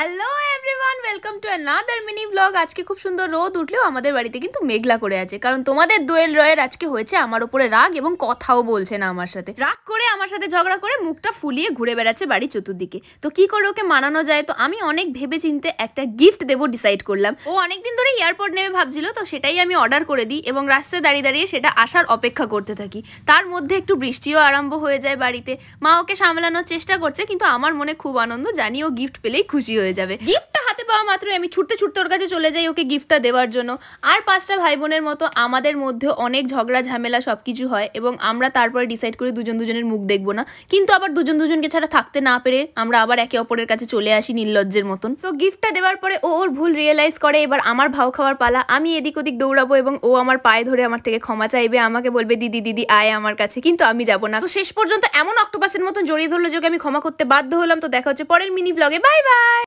hello everyone welcome to another mini blog আজকে খুব সুন্দর রোদ উঠলেও আমাদের বাড়িতে কিন্তু মেঘলা করে আছে কারণ তোমাদের দোয়েল রয়ের আজকে হয়েছে আমার ওপরে রাগ এবং কথাও বলছে না আমার সাথে রাগ করে আমার সাথে ঝগড়া করে মুখটা ফুলিয়ে ঘুরে বেড়াচ্ছে বাড়ি চতুর্দিকে তো কি করে ওকে মানানো যায় তো আমি অনেক ভেবে চিনতে একটা গিফট দেবো ডিসাইড করলাম ও অনেকদিন ধরে এয়ারপোর্ট নেমে ভাবছিল তো সেটাই আমি অর্ডার করে দিই এবং রাস্তায় দাঁড়িয়ে দাঁড়িয়ে সেটা আসার অপেক্ষা করতে থাকি তার মধ্যে একটু বৃষ্টিও আরম্ভ হয়ে যায় বাড়িতে মা ওকে সামলানোর চেষ্টা করছে কিন্তু আমার মনে খুব আনন্দ জানি ও গিফট পেলেই খুশি হয়ে হয়ে যাবে গিফটটা হাতে পাওয়া মাত্রই আমি ছুটতে ছুটতে ওর কাছে চলে যাই ওকে গিফটটা দেওয়ার জন্য আর পাঁচটা ভাই বোনের মতো আমাদের মধ্যে অনেক ঝগড়া ঝামেলা সব কিছু হয় এবং আমরা তারপরে ডিসাইড করি দুজন দুজনের মুখ দেখবো না কিন্তু আবার দুজন দুজনকে ছাড়া থাকতে না পেরে আমরা আবার একে অপরের কাছে চলে আসি নির্লজ্জের মতন সো গিফটটা দেওয়ার পরে ও ওর ভুল রিয়েলাইজ করে এবার আমার ভাও খাওয়ার পালা আমি এদিক ওদিক দৌড়াবো এবং ও আমার পায়ে ধরে আমার থেকে ক্ষমা চাইবে আমাকে বলবে দিদি দিদি আয় আমার কাছে কিন্তু আমি যাবো না তো শেষ পর্যন্ত এমন অক্টোপাসের মতন জড়িয়ে ধরলো যে আমি ক্ষমা করতে বাধ্য হলাম তো দেখা হচ্ছে পরের মিনি ব্লগে বাই বাই